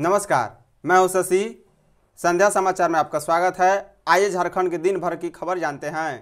नमस्कार मैं हूं शशि संध्या समाचार में आपका स्वागत है आइए झारखंड के दिन भर की खबर जानते हैं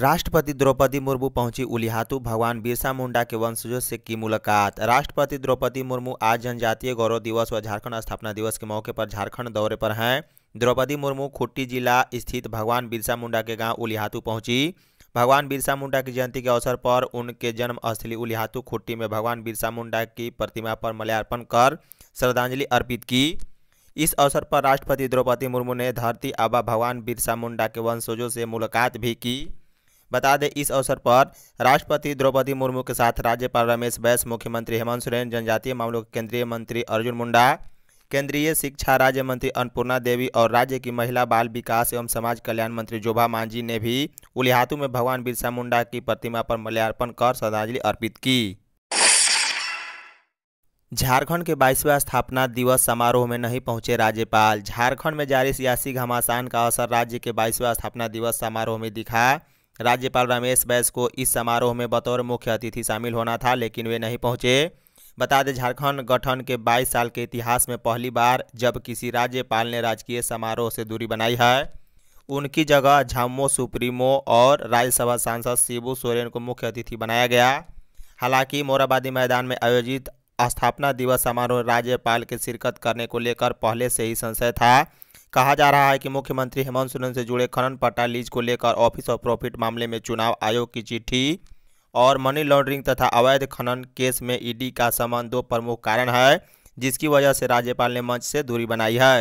राष्ट्रपति द्रौपदी मुर्मू पहुंची उलिहातु भगवान बिरसा मुंडा के वंशजों से की मुलाकात राष्ट्रपति द्रौपदी मुर्मू आज जनजातीय गौरव दिवस व झारखंड स्थापना दिवस के मौके पर झारखंड दौरे पर हैं द्रौपदी मुर्मू खुट्टी जिला स्थित भगवान बिरसा मुंडा के गांव उलिहातु पहुंची भगवान बिरसा मुंडा की जयंती के अवसर पर उनके जन्म स्थली उलिहातु खुट्टी में भगवान बिरसा मुंडा की प्रतिमा पर मल्यार्पण कर श्रद्धांजलि अर्पित की इस अवसर पर राष्ट्रपति द्रौपदी मुर्मू ने धरती आबा भगवान बिरसा मुंडा के वंशजों से मुलाकात भी की बता दें इस अवसर पर राष्ट्रपति द्रौपदी मुर्मू के साथ राज्यपाल रमेश बैस मुख्यमंत्री हेमंत सोरेन जनजातीय मामलों के केंद्रीय मंत्री अर्जुन मुंडा केंद्रीय शिक्षा राज्य मंत्री अन्नपूर्णा देवी और राज्य की महिला बाल विकास एवं समाज कल्याण मंत्री जोभा मांझी ने भी उलिहातू में भगवान बिरसा मुंडा की प्रतिमा पर मल्यार्पण कर श्रद्धांजलि अर्पित की झारखंड के बाईसवें स्थापना दिवस समारोह में नहीं पहुंचे राज्यपाल झारखंड में जारी सियासी घमासान का असर राज्य के बाईसवें स्थापना दिवस समारोह में दिखा राज्यपाल रमेश बैस को इस समारोह में बतौर मुख्य अतिथि शामिल होना था लेकिन वे नहीं पहुंचे बता दें झारखंड गठन के 22 साल के इतिहास में पहली बार जब किसी राज्यपाल ने राजकीय समारोह से दूरी बनाई है उनकी जगह झामो सुप्रीमो और राज्यसभा सांसद शिबू सोरेन को मुख्य अतिथि बनाया गया हालांकि मोराबादी मैदान में आयोजित स्थापना दिवस समारोह राज्यपाल के शिरकत करने को लेकर पहले से ही संशय था कहा जा रहा है कि मुख्यमंत्री हेमंत सोरेन से जुड़े खनन पट्टा लीज को लेकर ऑफिस ऑफ प्रॉफिट मामले में चुनाव आयोग की चिट्ठी और मनी लॉन्ड्रिंग तथा अवैध खनन केस में ईडी का समान दो प्रमुख कारण है जिसकी वजह से राज्यपाल ने मंच से दूरी बनाई है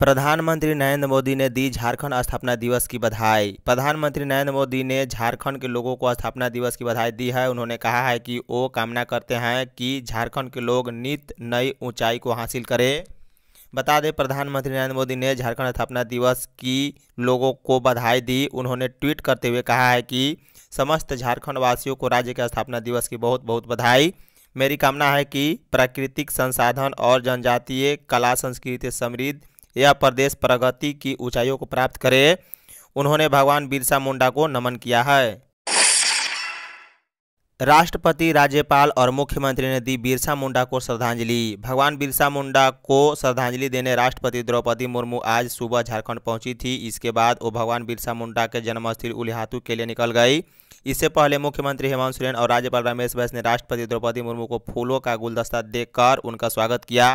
प्रधानमंत्री नरेंद्र मोदी ने दी झारखंड स्थापना दिवस की बधाई प्रधानमंत्री नरेंद्र मोदी ने झारखंड के लोगों को स्थापना दिवस की बधाई दी है उन्होंने कहा है कि वो कामना करते हैं कि झारखंड के लोग नित नई ऊंचाई को हासिल करें बता दें प्रधानमंत्री नरेंद्र मोदी ने झारखंड स्थापना दिवस की लोगों को बधाई दी उन्होंने ट्वीट करते हुए कहा है कि समस्त झारखंड वासियों को राज्य के स्थापना दिवस की बहुत बहुत बधाई मेरी कामना है कि प्राकृतिक संसाधन और जनजातीय कला संस्कृति समृद्ध यह प्रदेश प्रगति की ऊंचाइयों को प्राप्त करे उन्होंने भगवान बिरसा मुंडा को नमन किया है राष्ट्रपति राज्यपाल और मुख्यमंत्री ने दी बिरसा मुंडा को श्रद्धांजलि भगवान बिरसा मुंडा को श्रद्धांजलि देने राष्ट्रपति द्रौपदी मुर्मू आज सुबह झारखंड पहुंची थी इसके बाद वो भगवान बिरसा मुंडा के जन्मस्थल उलिहातू के लिए निकल गई इससे पहले मुख्यमंत्री हेमंत सोरेन और राज्यपाल रमेश बैस ने राष्ट्रपति द्रौपदी मुर्मू को फूलों का गुलदस्ता देकर उनका स्वागत किया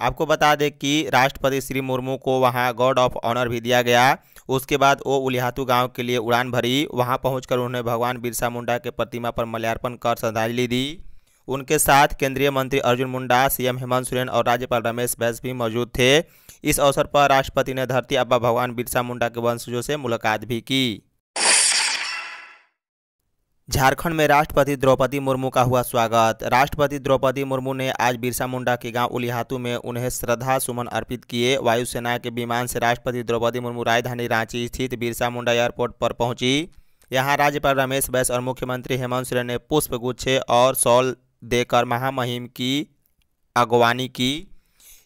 आपको बता दें कि राष्ट्रपति श्री मुर्मू को वहाँ गार्ड ऑफ ऑनर भी दिया गया उसके बाद वो उलिहातू गांव के लिए उड़ान भरी वहाँ पहुंचकर उन्होंने भगवान बिरसा मुंडा के प्रतिमा पर मल्यार्पण कर श्रद्धांजलि दी उनके साथ केंद्रीय मंत्री अर्जुन मुंडा सीएम हेमंत सोरेन और राज्यपाल रमेश बैस भी मौजूद थे इस अवसर पर राष्ट्रपति ने धरती अब्बा भगवान बिरसा मुंडा के वंशजों से मुलाकात भी की झारखंड में राष्ट्रपति द्रौपदी मुर्मू का हुआ स्वागत राष्ट्रपति द्रौपदी मुर्मू ने आज बिरसा मुंडा के गांव उलिहातू में उन्हें श्रद्धा सुमन अर्पित किए वायुसेना के विमान से राष्ट्रपति द्रौपदी मुर्मू राजधानी रांची स्थित बिरसा मुंडा एयरपोर्ट पर पहुंची यहां राज्यपाल रमेश बैस और मुख्यमंत्री हेमंत सोरेन ने पुष्प गुच्छे और सॉल देकर महामहिम की अगवानी की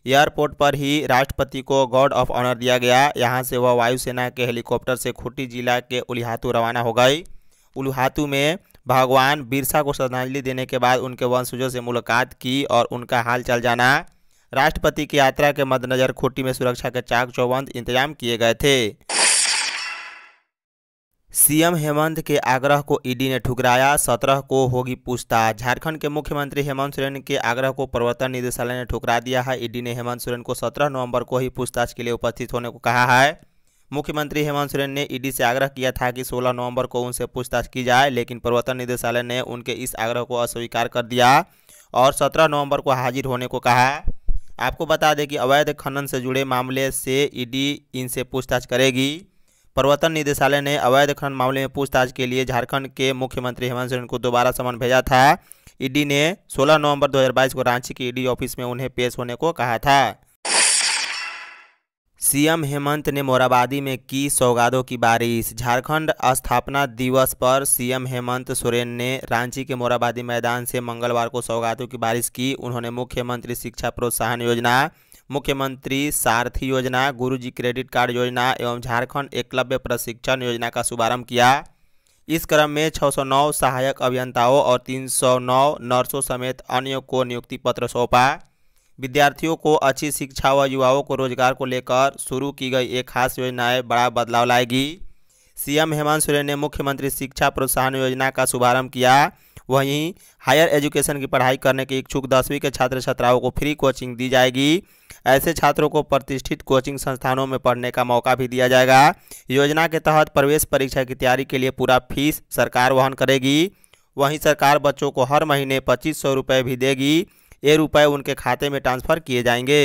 एयरपोर्ट पर ही राष्ट्रपति को गार्ड ऑफ ऑनर दिया गया यहाँ से वह वायुसेना के हेलीकॉप्टर से खूंटी जिला के उलिहातू रवाना हो गई पुलुहातु में भगवान बिरसा को श्रद्धांजलि देने के बाद उनके वंशजों से मुलाकात की और उनका हाल चाल जाना राष्ट्रपति की यात्रा के मद्देनजर खोटी में सुरक्षा के चाक चौबंद इंतजाम किए गए थे सीएम हेमंत के आग्रह को ईडी ने ठुकराया सत्रह को होगी पूछताछ झारखंड के मुख्यमंत्री हेमंत सोरेन के आग्रह को प्रवर्तन निदेशालय ने ठुकरा दिया है ईडी ने हेमंत सोरेन को सत्रह नवंबर को ही पूछताछ के लिए उपस्थित होने को कहा है मुख्यमंत्री हेमंत सोरेन ने ईडी से आग्रह किया था कि 16 नवंबर को उनसे पूछताछ की जाए लेकिन प्रवर्तन निदेशालय ने उनके इस आग्रह को अस्वीकार कर दिया और 17 नवंबर को हाजिर होने को कहा आपको बता दें कि अवैध खनन से जुड़े मामले से ईडी इनसे पूछताछ करेगी प्रवर्तन निदेशालय ने अवैध खनन मामले में पूछताछ के लिए झारखंड के मुख्यमंत्री हेमंत सोरेन को दोबारा समन भेजा था ईडी ने सोलह नवम्बर दो को रांची के ईडी ऑफिस में उन्हें पेश होने को कहा था सीएम हेमंत ने मोराबादी में की सौगातों की बारिश झारखंड स्थापना दिवस पर सीएम हेमंत सोरेन ने रांची के मोराबादी मैदान से मंगलवार को सौगातों की बारिश की उन्होंने मुख्यमंत्री शिक्षा प्रोत्साहन योजना मुख्यमंत्री सारथी योजना गुरुजी क्रेडिट कार्ड योजना एवं झारखंड एकलव्य प्रशिक्षण योजना का शुभारंभ किया इस क्रम में 609 सहायक अभियंताओं और 309 नर्सों समेत अन्यों को नियुक्ति पत्र सौंपा विद्यार्थियों को अच्छी शिक्षा व युवाओं को रोजगार को लेकर शुरू की गई एक खास योजनाएं बड़ा बदलाव लाएगी सीएम हेमंत सोरेन ने मुख्यमंत्री शिक्षा प्रोत्साहन योजना का शुभारंभ किया वहीं हायर एजुकेशन की पढ़ाई करने के इच्छुक दसवीं के छात्र छात्राओं को फ्री कोचिंग दी जाएगी ऐसे छात्रों को प्रतिष्ठित कोचिंग संस्थानों में पढ़ने का मौका भी दिया जाएगा योजना के तहत प्रवेश परीक्षा की तैयारी के लिए पूरा फीस सरकार वहन करेगी वहीं सरकार बच्चों को हर महीने पच्चीस सौ रुपये भी देगी ये रुपए उनके खाते में ट्रांसफर किए जाएंगे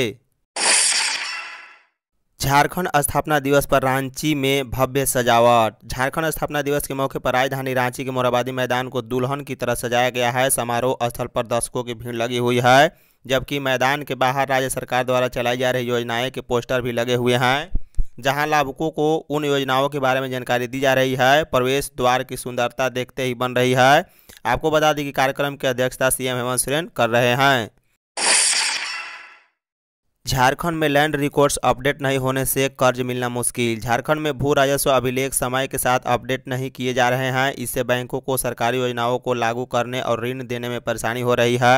झारखंड स्थापना दिवस पर रांची में भव्य सजावट झारखंड स्थापना दिवस के मौके पर राजधानी रांची के मोराबादी मैदान को दुल्हन की तरह सजाया गया है समारोह स्थल पर दर्शकों की भीड़ लगी हुई है जबकि मैदान के बाहर राज्य सरकार द्वारा चलाई जा रही योजनाएं के पोस्टर भी लगे हुए हैं जहां लाभुकों को उन योजनाओं के बारे में जानकारी दी जा रही है प्रवेश द्वार की सुंदरता देखते ही बन रही है आपको बता दें कि कार्यक्रम की अध्यक्षता सीएम हेमंत सोरेन कर रहे हैं झारखंड में लैंड रिकॉर्ड्स अपडेट नहीं होने से कर्ज मिलना मुश्किल झारखंड में भू राजस्व अभिलेख समय के साथ अपडेट नहीं किए जा रहे हैं इससे बैंकों को सरकारी योजनाओं को लागू करने और ऋण देने में परेशानी हो रही है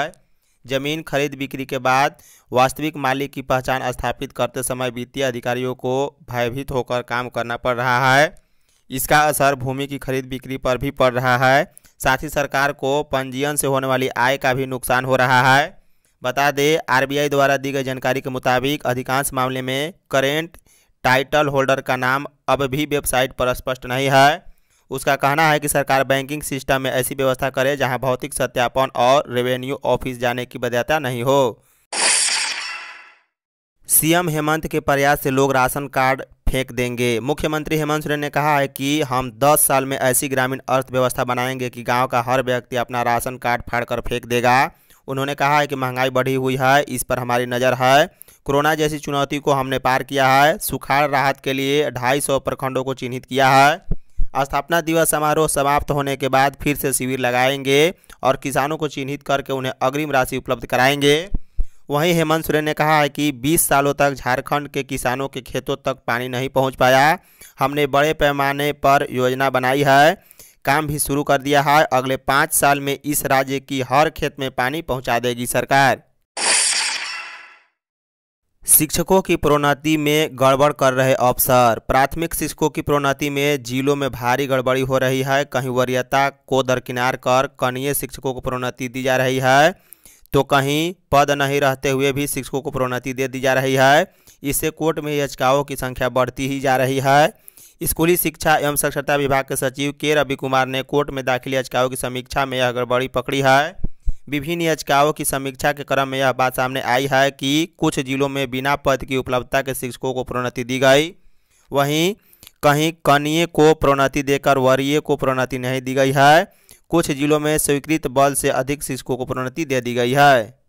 जमीन खरीद बिक्री के बाद वास्तविक मालिक की पहचान स्थापित करते समय वित्तीय अधिकारियों को भयभीत होकर काम करना पड़ रहा है इसका असर भूमि की खरीद बिक्री पर भी पड़ रहा है साथ ही सरकार को पंजीयन से होने वाली आय का भी नुकसान हो रहा है बता दें आरबीआई द्वारा दी गई जानकारी के मुताबिक अधिकांश मामले में करेंट टाइटल होल्डर का नाम अब भी वेबसाइट पर स्पष्ट नहीं है उसका कहना है कि सरकार बैंकिंग सिस्टम में ऐसी व्यवस्था करे जहां भौतिक सत्यापन और रेवेन्यू ऑफिस जाने की बाध्यता नहीं हो सीएम हेमंत के प्रयास से लोग राशन कार्ड फेंक देंगे मुख्यमंत्री हेमंत सोरेन ने कहा है कि हम 10 साल में ऐसी ग्रामीण अर्थव्यवस्था बनाएंगे कि गांव का हर व्यक्ति अपना राशन कार्ड फाड़ कर फेंक देगा उन्होंने कहा है कि महंगाई बढ़ी हुई है इस पर हमारी नज़र है कोरोना जैसी चुनौती को हमने पार किया है सुखाड़ राहत के लिए ढाई सौ प्रखंडों को चिन्हित किया है स्थापना दिवस समारोह समाप्त होने के बाद फिर से शिविर लगाएंगे और किसानों को चिन्हित करके उन्हें अग्रिम राशि उपलब्ध कराएंगे वहीं हेमंत सोरेन ने कहा है कि 20 सालों तक झारखंड के किसानों के खेतों तक पानी नहीं पहुंच पाया हमने बड़े पैमाने पर योजना बनाई है काम भी शुरू कर दिया है अगले पाँच साल में इस राज्य की हर खेत में पानी पहुँचा देगी सरकार शिक्षकों की प्रोन्नति में गड़बड़ कर रहे अफसर प्राथमिक शिक्षकों की प्रोन्नति में जिलों में भारी गड़बड़ी हो रही है कहीं वरीयता को दरकिनार कर कनीय शिक्षकों को प्रोन्नति दी जा रही है तो कहीं पद नहीं रहते हुए भी शिक्षकों को प्रोन्नति दे दी जा रही है इससे कोर्ट में याचिकाओं की संख्या बढ़ती ही जा रही है स्कूली शिक्षा एवं साक्षरता विभाग के सचिव के रवि कुमार ने कोर्ट में दाखिल याचिकाओं की समीक्षा में यह गड़बड़ी पकड़ी है विभिन्न याचिकाओं की समीक्षा के क्रम में यह बात सामने आई है कि कुछ जिलों में बिना पद की उपलब्धता के शिक्षकों को प्रोन्नति दी गई वहीं कहीं कनीय को प्रोन्नति देकर वरीय को प्रोन्नति नहीं दी गई है कुछ जिलों में स्वीकृत बल से अधिक शिक्षकों को प्रोन्नति दे दी गई है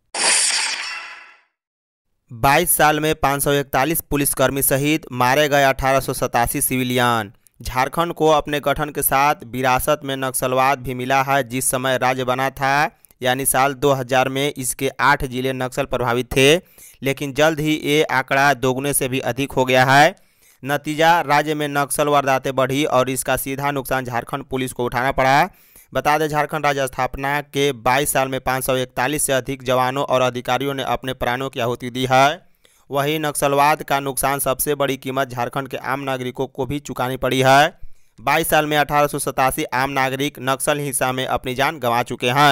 22 साल में इकतालीस पुलिसकर्मी सहित मारे गए अठारह सिविलियन झारखंड को अपने गठन के साथ विरासत में नक्सलवाद भी मिला है जिस समय राज्य बना था यानी साल 2000 में इसके आठ जिले नक्सल प्रभावित थे लेकिन जल्द ही ये आंकड़ा दोगुने से भी अधिक हो गया है नतीजा राज्य में नक्सल वारदातें बढ़ी और इसका सीधा नुकसान झारखंड पुलिस को उठाना पड़ा बता दें झारखंड राज्य स्थापना के 22 साल में 541 से अधिक जवानों और अधिकारियों ने अपने प्राणों की आहुति दी है वही नक्सलवाद का नुकसान सबसे बड़ी कीमत झारखंड के आम नागरिकों को भी चुकानी पड़ी है बाईस साल में अठारह आम नागरिक नक्सल हिंसा में अपनी जान गंवा चुके हैं